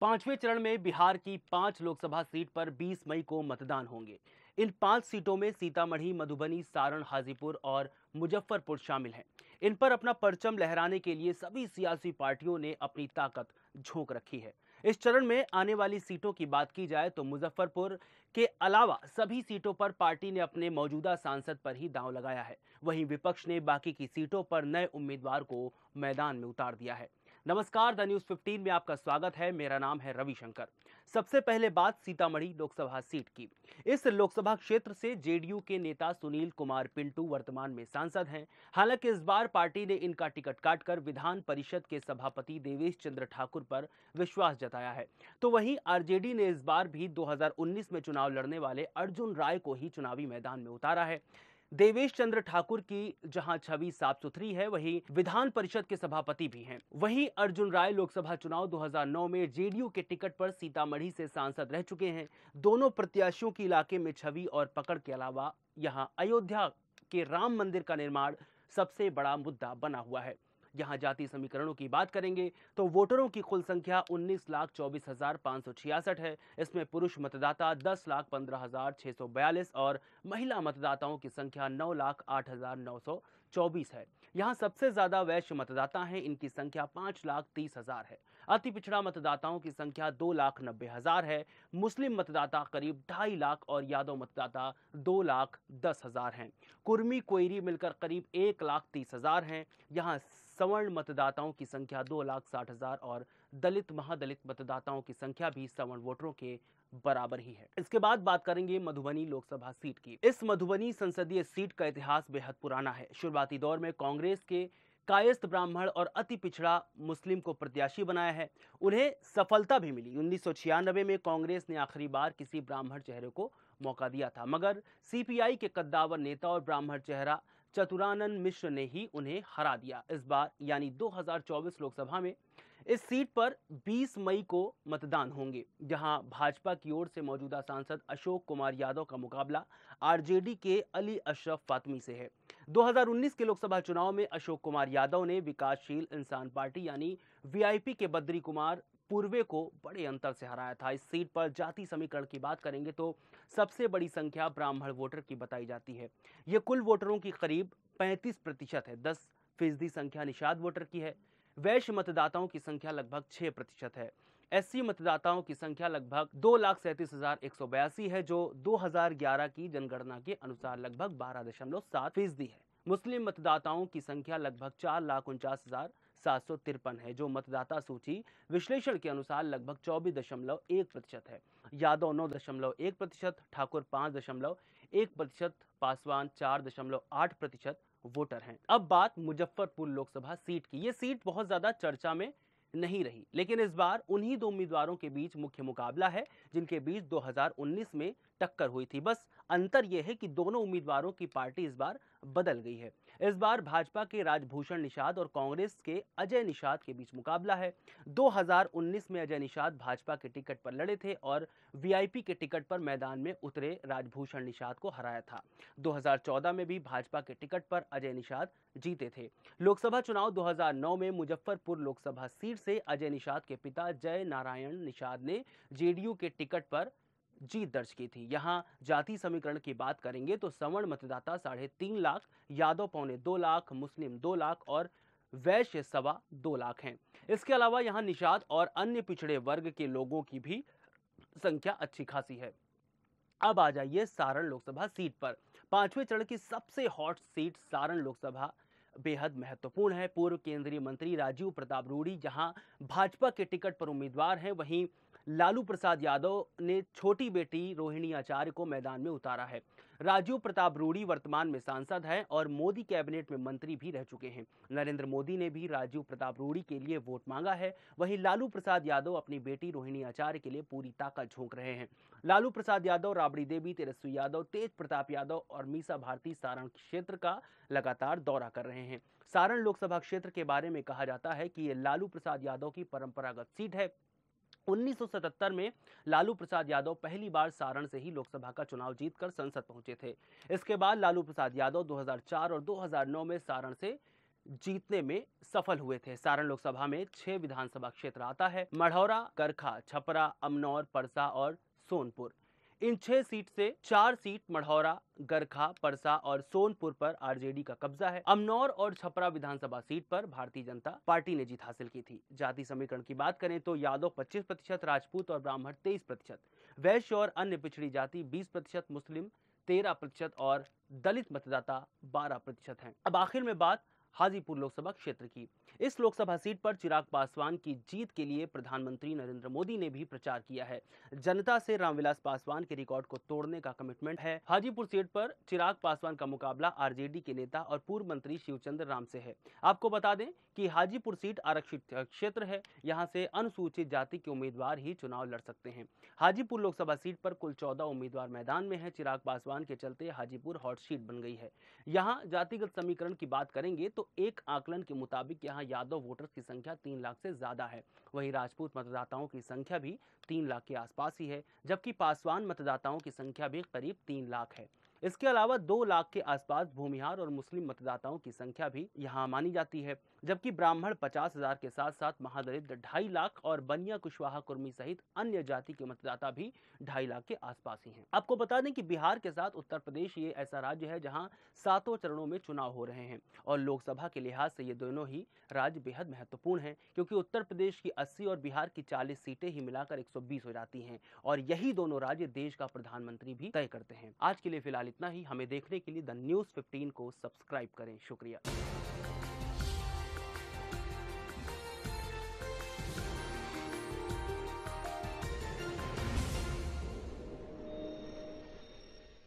पांचवें चरण में बिहार की पांच लोकसभा सीट पर 20 मई को मतदान होंगे इन पांच सीटों में सीतामढ़ी मधुबनी सारण हाजीपुर और मुजफ्फरपुर शामिल हैं इन पर अपना परचम लहराने के लिए सभी सियासी पार्टियों ने अपनी ताकत झोंक रखी है इस चरण में आने वाली सीटों की बात की जाए तो मुजफ्फरपुर के अलावा सभी सीटों पर पार्टी ने अपने मौजूदा सांसद पर ही दांव लगाया है वहीं विपक्ष ने बाकी की सीटों पर नए उम्मीदवार को मैदान में उतार दिया है नमस्कार द न्यूज 15 में आपका स्वागत है मेरा नाम है रविशंकर सबसे पहले बात सीतामढ़ी लोकसभा सीट की इस लोकसभा क्षेत्र से जेडीयू के नेता सुनील कुमार पिंटू वर्तमान में सांसद हैं हालांकि इस बार पार्टी ने इनका टिकट काटकर विधान परिषद के सभापति देवेश चंद्र ठाकुर पर विश्वास जताया है तो वहीं आरजेडी ने इस बार भी दो में चुनाव लड़ने वाले अर्जुन राय को ही चुनावी मैदान में उतारा है देवेश चंद्र ठाकुर की जहां छवि साफ सुथरी है वहीं विधान परिषद के सभापति भी हैं वहीं अर्जुन राय लोकसभा चुनाव 2009 में जेडीयू के टिकट पर सीतामढ़ी से सांसद रह चुके हैं दोनों प्रत्याशियों की इलाके में छवि और पकड़ के अलावा यहाँ अयोध्या के राम मंदिर का निर्माण सबसे बड़ा मुद्दा बना हुआ है जहां जाति समीकरणों की बात करेंगे तो वोटरों की कुल संख्या उन्नीस लाख चौबीस हजार पाँच सौ छियासठ है इसमें पुरुष मतदाता दस लाख पंद्रह हजार छः सौ बयालीस और महिला मतदाताओं की संख्या नौ लाख आठ हजार नौ सौ चौबीस है यहाँ सबसे ज्यादा वैश्य मतदाता हैं इनकी संख्या पाँच लाख तीस हजार है अति पिछड़ा मतदाताओं की संख्या दो लाख नब्बे हजार है मुस्लिम मतदाता करीब ढाई लाख और यादव मतदाता दो लाख दस हजार हैं कुर्मी कोयरी मिलकर करीब एक लाख तीस हजार हैं यहाँ सवर्ण मतदाताओं की संख्या दो लाख साठ हजार और दलित महादलित मतदाताओं की संख्या भी सवर्ण वोटरों के बराबर ही है इसके बाद बात करेंगे मधुबनी लोकसभा सीट की इस मधुबनी संसदीय सीट का इतिहास बेहद पुराना है शुरुआती दौर में कांग्रेस के कायस्थ ब्राह्मण और अति पिछड़ा मुस्लिम को प्रत्याशी बनाया है उन्हें सफलता भी मिली उन्नीस में कांग्रेस ने आखिरी बार किसी ब्राह्मण चेहरे को मौका दिया था मगर सीपीआई के कद्दावर नेता और ब्राह्मण चेहरा चतुरानंद मिश्र ने ही उन्हें हरा दिया इस बार यानी 2024 लोकसभा में इस सीट पर 20 मई को मतदान होंगे जहां भाजपा की ओर से मौजूदा सांसद अशोक कुमार यादव का मुकाबला आरजेडी के अली अशरफ फातमी से है 2019 के लोकसभा चुनाव में अशोक कुमार यादव ने विकासशील इंसान पार्टी यानी वीआईपी के बद्री कुमार पूर्वे को बड़े अंतर से हराया था इस सीट पर जाति समीकरण की बात करेंगे तो सबसे बड़ी संख्या ब्राह्मण वोटर की बताई जाती है ये कुल वोटरों की करीब 35 प्रतिशत है 10 फीसदी संख्या निषाद वोटर की है वैश्य मतदाताओं की संख्या लगभग 6 प्रतिशत है एस मतदाताओं की संख्या लगभग दो लाख सैंतीस हजार एक सौ बयासी है जो दो हजार ग्यारह की जनगणना के अनुसार लगभग बारह दशमलव सात फीसदी है मुस्लिम मतदाताओं की संख्या लगभग चार लाख उनचास हजार सात है जो मतदाता सूची विश्लेषण के अनुसार लगभग चौबीस प्रतिशत है यादव नौ दशमलव एक प्रतिशत ठाकुर पांच दशमलव एक प्रतिशत पासवान चार दशमलव आठ प्रतिशत वोटर हैं अब बात मुजफ्फरपुर लोकसभा सीट की ये सीट बहुत ज़्यादा चर्चा में नहीं रही लेकिन इस बार उन्हीं दो उम्मीदवारों के बीच मुख्य मुकाबला है जिनके बीच 2019 में टक्कर हुई थी बस अंतर यह है कि दोनों उम्मीदवारों की पार्टी इस बार बदल गई है इस बार भाजपा के राजभूषण निषाद और कांग्रेस के अजय निषाद के बीच मुकाबला है 2019 में अजय निषाद भाजपा के टिकट पर लड़े थे और वीआईपी के टिकट पर मैदान में उतरे राजभूषण निषाद को हराया था 2014 में भी भाजपा के टिकट पर अजय निषाद जीते थे लोकसभा चुनाव 2009 में मुजफ्फरपुर लोकसभा सीट से अजय निषाद के पिता जय नारायण निषाद ने जेडीयू के टिकट पर जीत दर्ज की थी यहाँ जाति समीकरण की बात करेंगे तो सवर्ण मतदाता साढ़े तीन लाख यादव पौने दो लाख मुस्लिम दो लाख और वैश्य सवा दो लाख हैं इसके अलावा यहाँ निषाद और अन्य पिछड़े वर्ग के लोगों की भी संख्या अच्छी खासी है अब आ जाइए सारण लोकसभा सीट पर पांचवें चरण की सबसे हॉट सीट सारण लोकसभा बेहद महत्वपूर्ण है पूर्व केंद्रीय मंत्री राजीव प्रताप रूढ़ी जहां भाजपा के टिकट पर उम्मीदवार हैं वहीं लालू प्रसाद यादव ने छोटी बेटी रोहिणी आचार्य को मैदान में उतारा है राजीव प्रताप रूडी वर्तमान में सांसद हैं और मोदी कैबिनेट में मंत्री भी रह चुके हैं नरेंद्र मोदी ने भी राजीव प्रताप रूडी के लिए वोट मांगा है वहीं लालू प्रसाद यादव अपनी बेटी रोहिणी आचार्य के लिए पूरी ताकत झोंक रहे हैं लालू प्रसाद यादव राबड़ी देवी तेजस्वी यादव तेज प्रताप यादव और मीसा भारती सारण क्षेत्र का लगातार दौरा कर रहे हैं सारण लोकसभा क्षेत्र के बारे में कहा जाता है कि ये लालू प्रसाद यादव की परंपरागत सीट है 1977 में लालू प्रसाद यादव पहली बार सारण से ही लोकसभा का चुनाव जीतकर संसद पहुंचे थे इसके बाद लालू प्रसाद यादव 2004 और 2009 में सारण से जीतने में सफल हुए थे सारण लोकसभा में छह विधानसभा क्षेत्र आता है मढ़ौरा करखा छपरा अमनौर परसा और सोनपुर इन छह सीट से चार सीट मढ़ौरा गरखा परसा और सोनपुर पर आरजेडी का कब्जा है अमनौर और छपरा विधानसभा सीट पर भारतीय जनता पार्टी ने जीत हासिल की थी जाति समीकरण की बात करें तो यादव 25 प्रतिशत राजपूत और ब्राह्मण 23 प्रतिशत वैश्य और अन्य पिछड़ी जाति 20 प्रतिशत मुस्लिम 13 प्रतिशत और दलित मतदाता 12 प्रतिशत है अब आखिर में बात हाजीपुर लोकसभा क्षेत्र की इस लोकसभा सीट पर चिराग पासवान की जीत के लिए प्रधानमंत्री नरेंद्र मोदी ने भी प्रचार किया है जनता से रामविलास पासवान के रिकॉर्ड को तोड़ने का कमिटमेंट है हाजीपुर सीट पर चिराग पासवान का मुकाबला आरजेडी के नेता और पूर्व मंत्री शिवचंद्र राम से है आपको बता दें कि हाजीपुर सीट आरक्षित क्षेत्र है यहाँ से अनुसूचित जाति के उम्मीदवार ही चुनाव लड़ सकते हैं हाजीपुर लोकसभा सीट पर कुल चौदह उम्मीदवार मैदान में है चिराग पासवान के चलते हाजीपुर हॉट सीट बन गई है यहाँ जातिगत समीकरण की बात करेंगे तो एक आकलन के मुताबिक यहाँ यादव वोटर्स की संख्या तीन लाख से ज़्यादा है वहीं राजपूत मतदाताओं की संख्या भी तीन लाख के आसपास ही है जबकि पासवान मतदाताओं की संख्या भी करीब तीन लाख है इसके अलावा दो लाख के आसपास भूमिहार और मुस्लिम मतदाताओं की संख्या भी यहाँ मानी जाती है जबकि ब्राह्मण पचास हजार के साथ साथ महादलित ढाई लाख और बनिया कुशवाहा कुर्मी सहित अन्य जाति के मतदाता भी ढाई लाख के आसपास ही हैं आपको बता दें कि बिहार के साथ उत्तर प्रदेश ये ऐसा राज्य है जहां सातों चरणों में चुनाव हो रहे हैं और लोकसभा के लिहाज से ये दोनों ही राज्य बेहद महत्वपूर्ण है क्योंकि उत्तर प्रदेश की अस्सी और बिहार की चालीस सीटें ही मिलाकर एक हो जाती है और यही दोनों राज्य देश का प्रधानमंत्री भी तय करते हैं आज के लिए फिलहाल इतना ही हमें देखने के लिए द न्यूज फिफ्टीन को सब्सक्राइब करें शुक्रिया